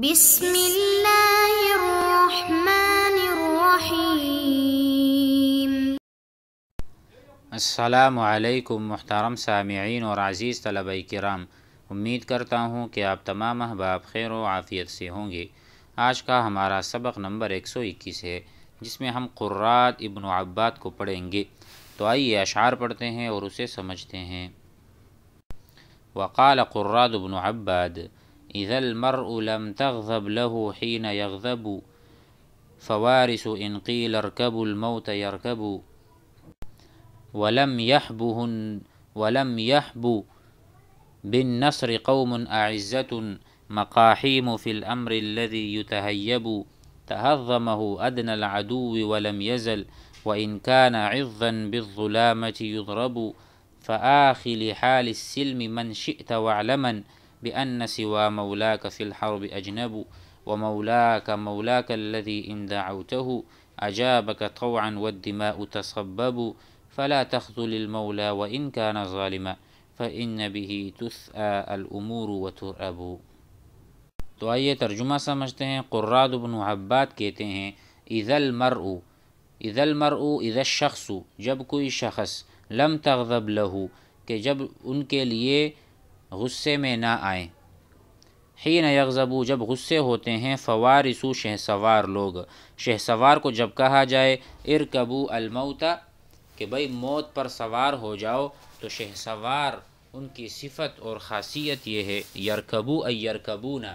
بسم اللہ الرحمن الرحیم السلام علیکم محترم سامعین اور عزیز طلب کرام امید کرتا ہوں کہ آپ تمام احباب خیر و عافیت سے ہوں گے آج کا ہمارا سبق نمبر ایک سو اکیس ہے جس میں ہم قرات ابن عباد کو پڑھیں گے تو آئیے اشعار پڑھتے ہیں اور اسے سمجھتے ہیں وقال قرات ابن عباد إذا المرء لم تغضب له حين يغضب فوارث إن قيل اركبوا الموت يركب ولم يحبه ولم يحب بالنصر قوم أعزة مقاحيم في الأمر الذي يتهيب تهضمه أدنى العدو ولم يزل وإن كان عظا بالظلامة يضرب فآخي لحال السلم من شئت واعلمن بأن سوى مولاك في الحرب أجنب ومولاك مولاك الذي إن دعوته أجابك طوعا والدماء تصبب فلا تخذل المولى وإن كان ظالما فإن به تثأى الأمور وترأب تو آئیے ترجمہ سمجھتے ہیں قراد بن عباد کہتے ہیں اذا المرء اذا المرء اذا الشخص جب کوئی شخص لم تغضب له کہ جب ان کے لیے غصے میں نہ آئیں ہی نہ زبو جب غصے ہوتے ہیں فوارسو شہ سوار لوگ شہ سوار کو جب کہا جائے ارکبو الموتا کہ بھائی موت پر سوار ہو جاؤ تو شہ سوار ان کی صفت اور خاصیت یہ ہے یرکبو ایرکبونا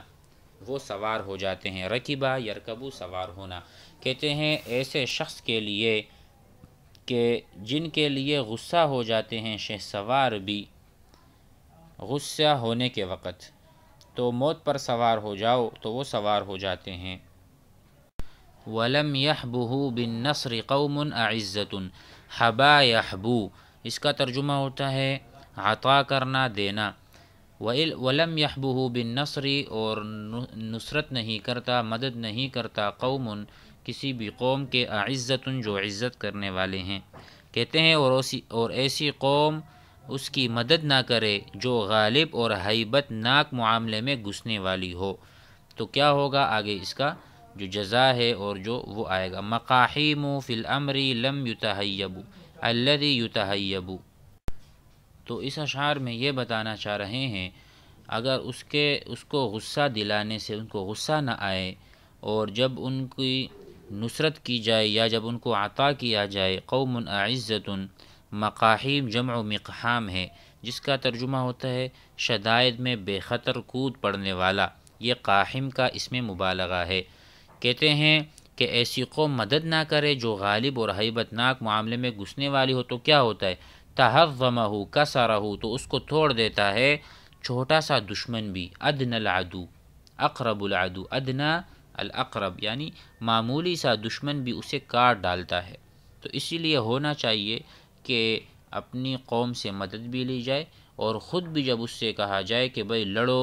وہ سوار ہو جاتے ہیں رقبہ یرکبو سوار ہونا کہتے ہیں ایسے شخص کے لیے کہ جن کے لیے غصہ ہو جاتے ہیں شہ سوار بھی غصہ ہونے کے وقت تو موت پر سوار ہو جاؤ تو وہ سوار ہو جاتے ہیں ولم یہ بہو بن نثری قومن عزتن یہ بو اس کا ترجمہ ہوتا ہے عطا کرنا دینا ولم یہ بہو بن نثری اور نصرت نہیں کرتا مدد نہیں کرتا قومن کسی بھی قوم کے عزتً جو عزت کرنے والے ہیں کہتے ہیں اور اور ایسی قوم اس کی مدد نہ کرے جو غالب اور حیبت ناک معاملے میں گھسنے والی ہو تو کیا ہوگا آگے اس کا جو جزا ہے اور جو وہ آئے گا فی الامری لم یتحیبو الدی یتحیبو تو اس اشعار میں یہ بتانا چاہ رہے ہیں اگر اس کے اس کو غصہ دلانے سے ان کو غصہ نہ آئے اور جب ان کی نصرت کی جائے یا جب ان کو عطا کیا جائے قوم قومنعزت مقاحیم جمع و مقحام ہے جس کا ترجمہ ہوتا ہے شدائد میں بے خطر کود پڑنے والا یہ قاحم کا اس میں مبالغہ ہے کہتے ہیں کہ ایسی قوم مدد نہ کرے جو غالب اور حیبت ناک معاملے میں گھسنے والی ہو تو کیا ہوتا ہے تحف ہو کسا رہو تو اس کو توڑ دیتا ہے چھوٹا سا دشمن بھی ادن العدو اقرب العدو ادنا الاقرب یعنی معمولی سا دشمن بھی اسے کاٹ ڈالتا ہے تو اسی لیے ہونا چاہیے کہ اپنی قوم سے مدد بھی لی جائے اور خود بھی جب اس سے کہا جائے کہ بھائی لڑو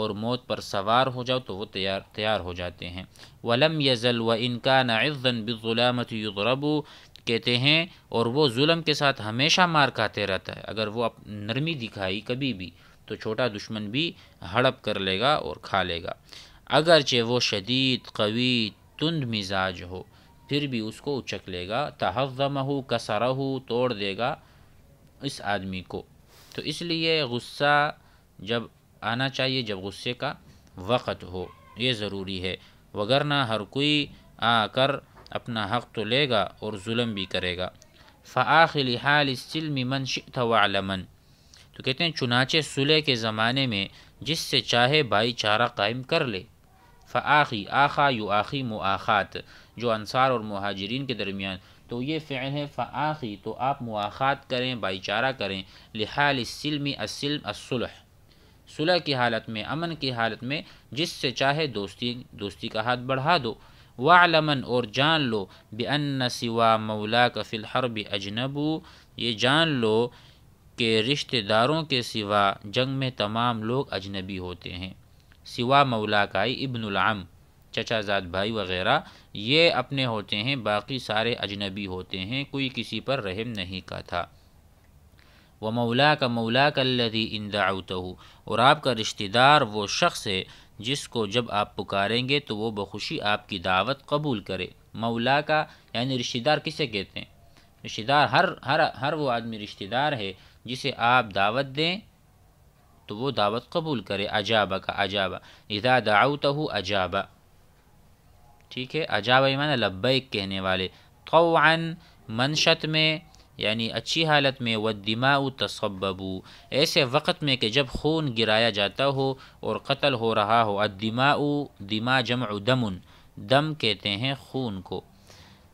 اور موت پر سوار ہو جاؤ تو وہ تیار تیار ہو جاتے ہیں ولم یزل و انکان بالغلامت یغربو کہتے ہیں اور وہ ظلم کے ساتھ ہمیشہ مار کھاتے رہتا ہے اگر وہ اپ نرمی دکھائی کبھی بھی تو چھوٹا دشمن بھی ہڑپ کر لے گا اور کھا لے گا اگرچہ وہ شدید قوی تند مزاج ہو پھر بھی اس کو اچک لے گا تحفظ کسرہ توڑ دے گا اس آدمی کو تو اس لیے غصہ جب آنا چاہیے جب غصے کا وقت ہو یہ ضروری ہے وگرنہ ہر کوئی آ کر اپنا حق تو لے گا اور ظلم بھی کرے گا فعاخل حال السلم من شئت وعلمن تو کہتے ہیں چنانچہ صلح کے زمانے میں جس سے چاہے بھائی چارہ قائم کر لے فعقی آخا یو آخی مواخات جو انصار اور مہاجرین کے درمیان تو یہ فعل ہے فعقی تو آپ مواخات کریں بھائی چارہ کریں لحال السلم السلم الصلح صلح کی حالت میں امن کی حالت میں جس سے چاہے دوستی دوستی کا ہاتھ بڑھا دو وعلمن اور جان لو بے سوا مولا فی الحرب اجنبو یہ جان لو کہ رشتہ داروں کے سوا جنگ میں تمام لوگ اجنبی ہوتے ہیں سوا مولا کائی ابن العم چچا زاد بھائی وغیرہ یہ اپنے ہوتے ہیں باقی سارے اجنبی ہوتے ہیں کوئی کسی پر رحم نہیں کا تھا وہ مولا کا مولا کا انداؤت اور آپ کا رشتہ دار وہ شخص ہے جس کو جب آپ پکاریں گے تو وہ بخوشی آپ کی دعوت قبول کرے مولا کا یعنی رشتہ دار کسے کہتے ہیں رشتہ دار ہر ہر ہر وہ آدمی رشتہ دار ہے جسے آپ دعوت دیں تو وہ دعوت قبول کرے عجابا کا عجابا ادا داؤتو عجابا ٹھیک ہے عجاب ایمان البایک کہنے والے طوعا منشت میں یعنی اچھی حالت میں ودما تصبو ایسے وقت میں کہ جب خون گرایا جاتا ہو اور قتل ہو رہا ہو ادما دما جم دم دم کہتے ہیں خون کو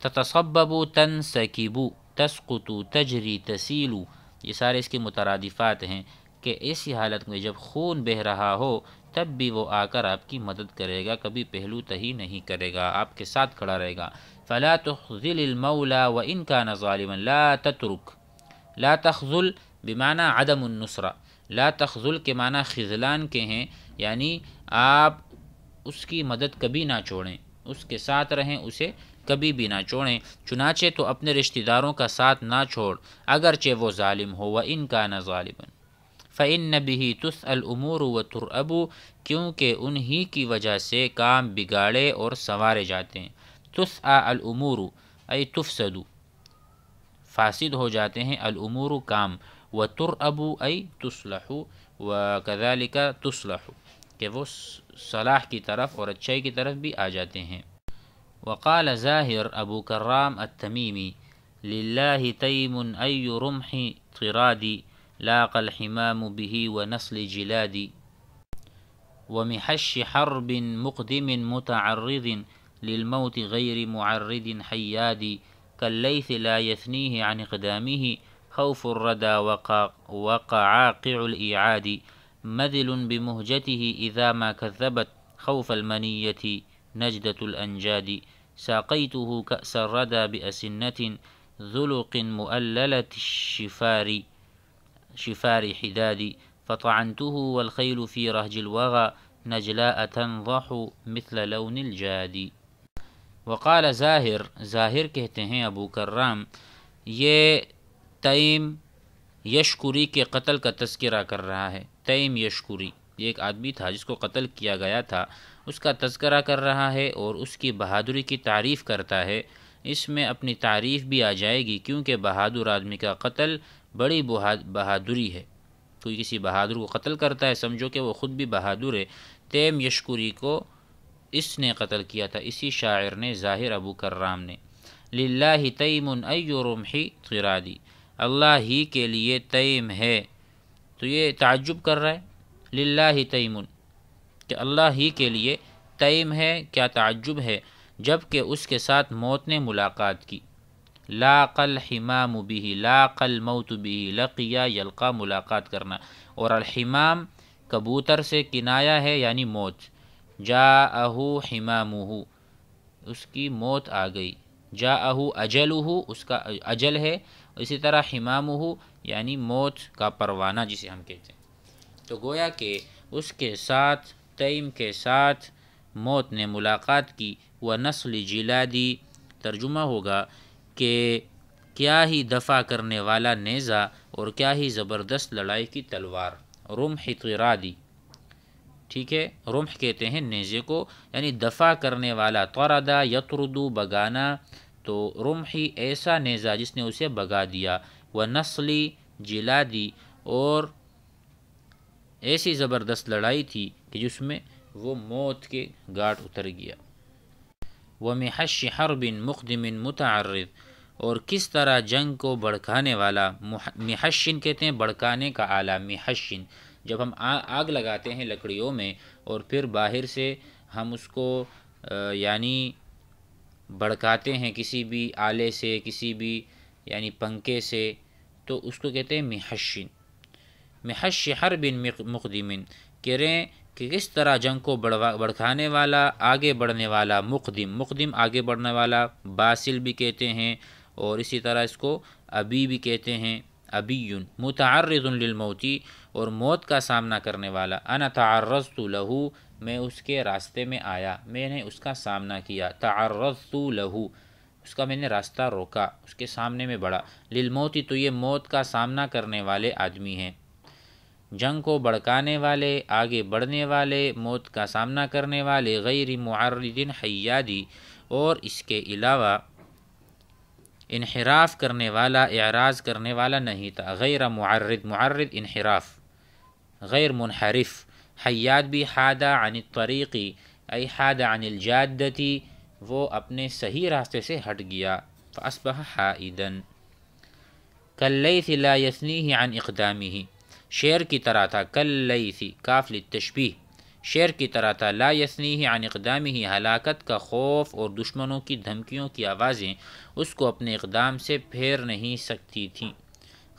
تتصببو تن سکیبو تسکتو تجری تسیلو یہ سارے اس کے مترادفات ہیں کہ ایسی حالت میں جب خون بہہ رہا ہو تب بھی وہ آ کر آپ کی مدد کرے گا کبھی پہلو تہی نہیں کرے گا آپ کے ساتھ کھڑا رہے گا فلا تخذل المولا و ان کا نظالم لا تترک لا تخذل بمعنی عدم النصرہ لا تخذل کے معنی خزلان کے ہیں یعنی آپ اس کی مدد کبھی نہ چھوڑیں اس کے ساتھ رہیں اسے کبھی بھی نہ چھوڑیں چنانچہ تو اپنے رشتہ داروں کا ساتھ نہ چھوڑ اگرچہ وہ ظالم ہو و ان کا نہ ظالمن فعن نبی تس العمور و تر ابو کیونکہ انہی کی وجہ سے کام بگاڑے اور سنوارے جاتے ہیں تس آ العمور اے تفسدو فاسد ہو جاتے ہیں العمور کام و تر ابو اے تسلحو و کزا کا تسلحو کہ وہ صلاح کی طرف اور اچھائی کی طرف بھی آ جاتے ہیں وقال ظاہر ابو کرام التمیمی للہ تیم ای رمح قرادی لاق الحمام به ونسل جلاد ومحش حرب مقدم متعرض للموت غير معرض حياد كالليث لا يثنيه عن إقدامه خوف الردى وقع وقعاقع الإيعاد مذل بمهجته إذا ما كذبت خوف المنية نجدة الأنجاد ساقيته كأس الردى بأسنة ذلق مؤللة الشفار شفار فطعنته والخيل في رهج الوغى نجلاء تنضح مثل لون الجاد وقال ظاہر ظاہر کہتے ہیں ابو کرام یہ تیم یشکری کے قتل کا تذکرہ کر رہا ہے تیم یشکری یہ ایک آدمی تھا جس کو قتل کیا گیا تھا اس کا تذکرہ کر رہا ہے اور اس کی بہادری کی تعریف کرتا ہے اس میں اپنی تعریف بھی آ جائے گی کیونکہ بہادر آدمی کا قتل بڑی بہادری ہے کوئی کسی بہادر کو قتل کرتا ہے سمجھو کہ وہ خود بھی بہادر ہے تیم یشکوری کو اس نے قتل کیا تھا اسی شاعر نے ظاہر ابو کرام نے للہ تیم تیمن ا ہی اللہ ہی کے لیے تیم ہے تو یہ تعجب کر رہا ہے للہ تیمن کہ اللہ ہی کے لیے تیم ہے کیا تعجب ہے جب کہ اس کے ساتھ موت نے ملاقات کی لاق الحمام بھی لاق الموت بھی موت لقیہ یلقا ملاقات کرنا اور الحمام کبوتر سے کنایا ہے یعنی موت جا اہو حمام اس کی موت آ گئی جا اہو اجل اس کا اجل ہے اسی طرح حمام ہو یعنی موت کا پروانہ جسے ہم کہتے ہیں تو گویا کہ اس کے ساتھ تیم کے ساتھ موت نے ملاقات کی وہ نسل جلا دی ترجمہ ہوگا کہ کیا ہی دفع کرنے والا نیزہ اور کیا ہی زبردست لڑائی کی تلوار رمح قرادی ٹھیک ہے رمح کہتے ہیں نیزے کو یعنی دفع کرنے والا طردہ یتردو بگانا تو رمحی ایسا نیزہ جس نے اسے بگا دیا وہ نسلی جلا دی اور ایسی زبردست لڑائی تھی کہ جس میں وہ موت کے گاٹ اتر گیا وہ محش حرب مقدم متعرض اور کس طرح جنگ کو بڑھکانے والا محشن کہتے ہیں بڑھکانے کا آلہ محشن جب ہم آگ لگاتے ہیں لکڑیوں میں اور پھر باہر سے ہم اس کو یعنی بھڑکاتے ہیں کسی بھی آلے سے کسی بھی یعنی پنکھے سے تو اس کو کہتے ہیں محشن محش ہر بن مقدم کہہ ہیں کہ کس طرح جنگ کو بڑھکانے والا آگے بڑھنے والا مقدم مقدم آگے بڑھنے والا باسل بھی کہتے ہیں اور اسی طرح اس کو ابی بھی کہتے ہیں ابیون متعرض للموتی اور موت کا سامنا کرنے والا انا تعرض تو لہو میں اس کے راستے میں آیا میں نے اس کا سامنا کیا تعرض تو لہو اس کا میں نے راستہ روکا اس کے سامنے میں بڑھا للموتی تو یہ موت کا سامنا کرنے والے آدمی ہیں جنگ کو بڑکانے والے آگے بڑھنے والے موت کا سامنا کرنے والے غیر معرض حیادی اور اس کے علاوہ انحراف کرنے والا اعراض کرنے والا نہیں تھا غیر معرد معرد انحراف غیر منحرف حیات بھی حادا عن الطریقی اي حادا عن الجادتی وہ اپنے صحیح راستے سے ہٹ گیا فاسبح حائدا کلیث لا يثنیه عن اقدامه شعر کی طرح تھا کلیث کافل التشبیح شعر کی طرح تھا لا یسنی ہی ہلاکت کا خوف اور دشمنوں کی دھمکیوں کی آوازیں اس کو اپنے اقدام سے پھیر نہیں سکتی تھیں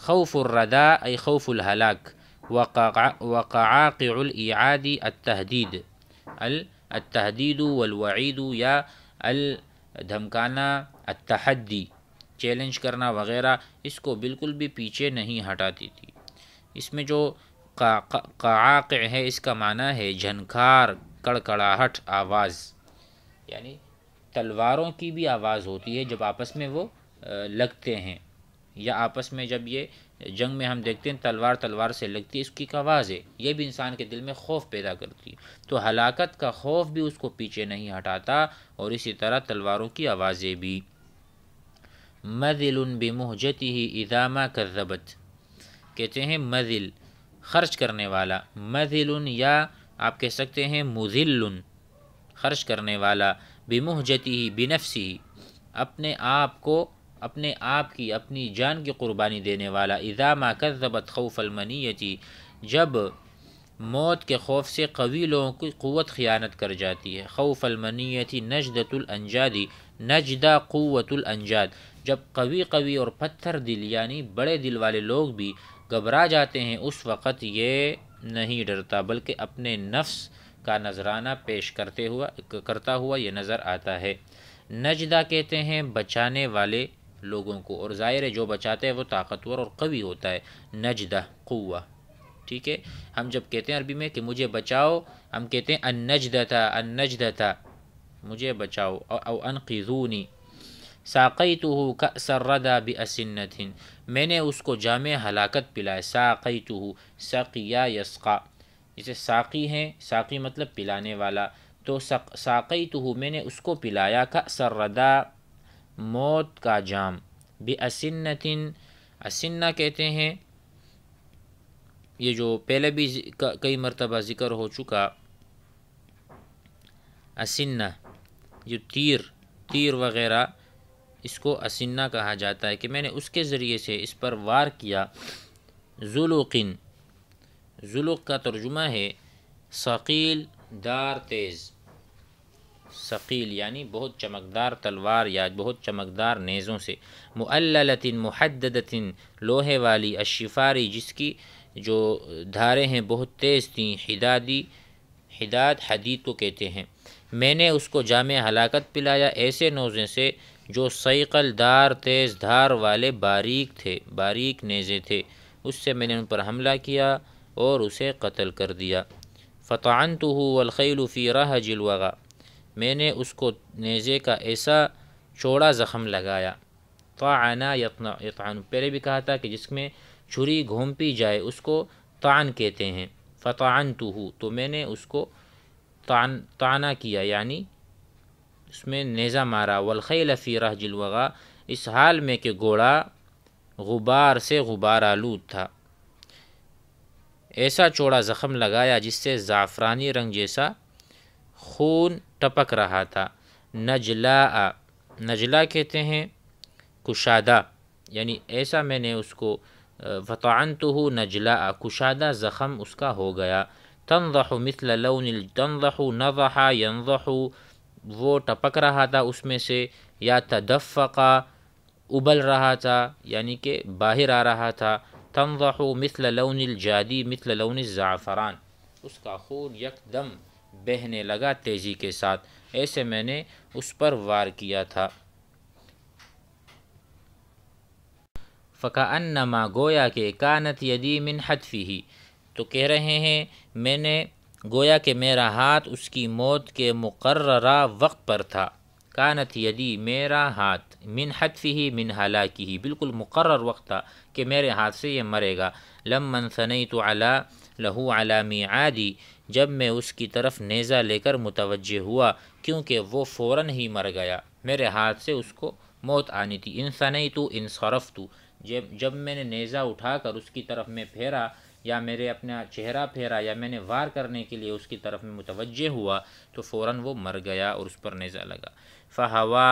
خوف الردا اے الحلاق وقا وقاق الدی اتحدید التحدید والوعید یا الدھمکانا التحدی چیلنج کرنا وغیرہ اس کو بالکل بھی پیچھے نہیں ہٹاتی تھی اس میں جو قعاقع ہے اس کا معنی ہے جھنکار کڑکڑاہٹ آواز یعنی تلواروں کی بھی آواز ہوتی ہے جب آپس میں وہ لگتے ہیں یا آپس میں جب یہ جنگ میں ہم دیکھتے ہیں تلوار تلوار سے لگتی ہے اس کی ہے یہ بھی انسان کے دل میں خوف پیدا کرتی ہے تو ہلاکت کا خوف بھی اس کو پیچھے نہیں ہٹاتا اور اسی طرح تلواروں کی آوازیں بھی مزل ان بے مہجتی ہی کہتے ہیں مزل خرچ کرنے والا مذل یا آپ کہہ سکتے ہیں مذل خرچ کرنے والا بے بنفسی ہی اپنے آپ کو اپنے آپ کی اپنی جان کی قربانی دینے والا اذا ما کذبت خوف المنیتی جب موت کے خوف سے قوی لوگوں کی قوت خیانت کر جاتی ہے خوف المنیتی نجدت الانجادی نجدہ قوت الانجاد جب قوی قوی اور پتھر دل یعنی بڑے دل والے لوگ بھی گھبرا جاتے ہیں اس وقت یہ نہیں ڈرتا بلکہ اپنے نفس کا نذرانہ پیش کرتے ہوا کرتا ہوا یہ نظر آتا ہے نجدہ کہتے ہیں بچانے والے لوگوں کو اور ظاہر ہے جو بچاتے ہیں وہ طاقتور اور قوی ہوتا ہے نجدہ قوا ٹھیک ہے ہم جب کہتے ہیں عربی میں کہ مجھے بچاؤ ہم کہتے ہیں ان نجدہ تھا ان نجدہ تھا مجھے بچاؤ او انقیزونی ساقی تو ہو بأسنت میں نے اس کو جامع ہلاکت پلائے ساقی تو ہو یسقا جسے ساقی ہیں ساقی مطلب پلانے والا تو ساقیتہ ساقی تو میں نے اس کو پلایا کأس سرردا موت کا جام بأسنت اسنتن کہتے ہیں یہ جو پہلے بھی کئی مرتبہ ذکر ہو چکا اسنہ جو تیر تیر وغیرہ اس کو اسنہ کہا جاتا ہے کہ میں نے اس کے ذریعے سے اس پر وار کیا ظولیقن ظلوخ کا ترجمہ ہے ثقیل دار تیز ثقیل یعنی بہت چمکدار تلوار یا بہت چمکدار نیزوں سے معلطن محددتن لوہے والی اشفاری جس کی جو دھاریں ہیں بہت تیز تھیں ہدادی حداد حدید کو کہتے ہیں میں نے اس کو جامع ہلاکت پلایا ایسے نوزے سے جو سیقل دار تیز دھار والے باریک تھے باریک نیزے تھے اس سے میں نے ان پر حملہ کیا اور اسے قتل کر دیا فتعن تو ہو و القیلفی راہ جلوغا میں نے اس کو نیزے کا ایسا چوڑا زخم لگایا قائنہ یکان پہلے بھی کہا تھا کہ جس میں چھری گھوم پی جائے اس کو تان کہتے ہیں فتعن تو ہو تو میں نے اس کو تان تانا کیا یعنی اس میں نیزہ مارا فی رہ جلوغا اس حال میں کہ گھوڑا غبار سے غبار آلود تھا ایسا چوڑا زخم لگایا جس سے زعفرانی رنگ جیسا خون ٹپک رہا تھا نجلا نجلا کہتے ہیں کشادہ یعنی ایسا میں نے اس کو فطعن تو ہو نجلا کشادہ زخم اس کا ہو گیا تنظح مثل لون تنظح نظح رہو وہ ٹپک رہا تھا اس میں سے یا تدفقہ ابل رہا تھا یعنی کہ باہر آ رہا تھا تنضح مثل لون الجادی مثل لون الزعفران اس کا خون یک دم بہنے لگا تیزی کے ساتھ ایسے میں نے اس پر وار کیا تھا فقا انما گویا کہ کانت یدی من حدفی ہی تو کہہ رہے ہیں میں نے گویا کہ میرا ہاتھ اس کی موت کے مقررہ وقت پر تھا کانت یدی میرا ہاتھ من ہی من کی ہی بالکل مقرر وقت تھا کہ میرے ہاتھ سے یہ مرے گا لمن سنئی تو اعلیٰ لہو علامی عادی جب میں اس کی طرف نیزہ لے کر متوجہ ہوا کیونکہ وہ فوراً ہی مر گیا میرے ہاتھ سے اس کو موت آنی تھی ان تو انصرف تو جب جب میں نے نیزہ اٹھا کر اس کی طرف میں پھیرا یا میرے اپنا چہرہ پھیرا یا میں نے وار کرنے کے لیے اس کی طرف میں متوجہ ہوا تو فوراً وہ مر گیا اور اس پر نیزہ لگا فہوا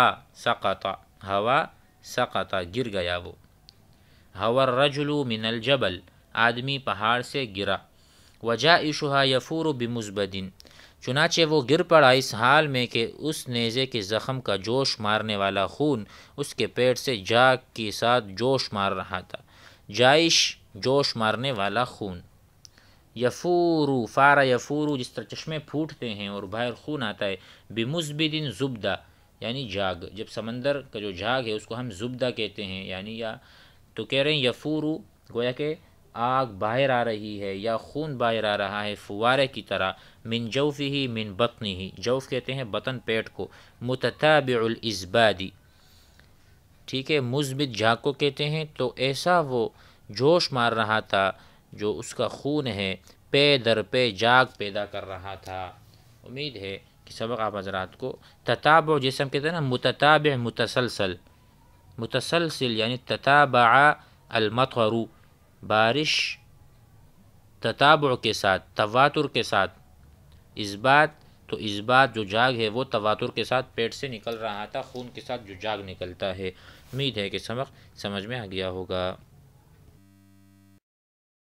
سقطا ہوا سقطا گر گیا وہ ہوا رجلو من الجبل آدمی پہاڑ سے گرا وجہ عشحا یفور و بمزبدین چنانچہ وہ گر پڑا اس حال میں کہ اس نیزے کے زخم کا جوش مارنے والا خون اس کے پیٹ سے جاگ کے ساتھ جوش مار رہا تھا جائش جوش مارنے والا خون یفورو فارا یفورو جس طرح چشمے پھوٹتے ہیں اور باہر خون آتا ہے بے زبدہ یعنی جاگ جب سمندر کا جو جاگ ہے اس کو ہم زبدہ کہتے ہیں یعنی یا تو کہہ رہے ہیں یفورو گویا کہ آگ باہر آ رہی ہے یا خون باہر آ رہا ہے فوارے کی طرح من جوفی ہی من بطنی ہی جوف کہتے ہیں بطن پیٹ کو متتابع الازبادی ٹھیک ہے مثبت جھاگ کو کہتے ہیں تو ایسا وہ جوش مار رہا تھا جو اس کا خون ہے پے در پے جاگ پیدا کر رہا تھا امید ہے کہ سبق آپ حضرات کو تتابع و جسے ہم کہتے ہیں نا متتابع متسلسل متسلسل یعنی تتابع المطر بارش تتابع کے ساتھ تواتر کے ساتھ اس بات تو اس بات جو جاگ ہے وہ تواتر کے ساتھ پیٹ سے نکل رہا تھا خون کے ساتھ جو جاگ نکلتا ہے امید ہے کہ سبق سمجھ میں آ گیا ہوگا